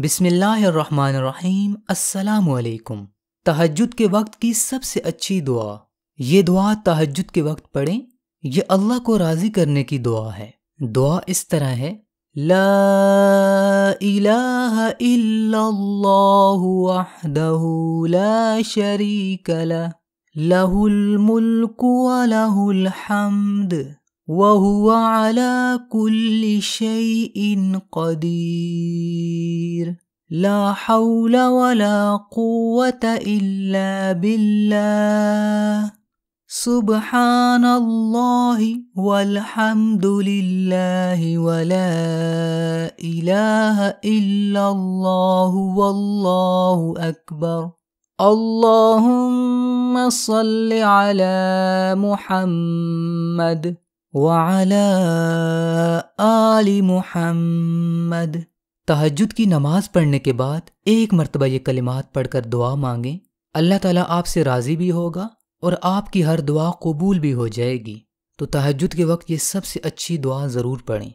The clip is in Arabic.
بسم اللہ الرحمن الرحیم السلام علیکم تحجد کے وقت کی سب سے اچھی دعا یہ دعا تحجد کے وقت پڑھیں یہ اللہ کو راضی کرنے کی دعا ہے دعا اس طرح ہے لا لا الہ الا اللہ وحدہ شریک لہ لہ الملک و لہ الحمد وهو على كل شيء قدير لا حول ولا قوة إلا بالله سبحان الله والحمد لله ولا إله إلا الله والله أكبر اللهم صل على محمد वعلى आल मुहम्मद तहजद की नमाज पढ़ने के बाद एक मरतबा ये कलिमात पढ़कर दुआ मांगें अल्लाह ताला आपसे राज़ी भी होगा और आपकी हर दुआ कबूल भी हो जाएगी तो तहजद के वक्त ये सबसे अच्छी दुआ ज़रूर पढ़ें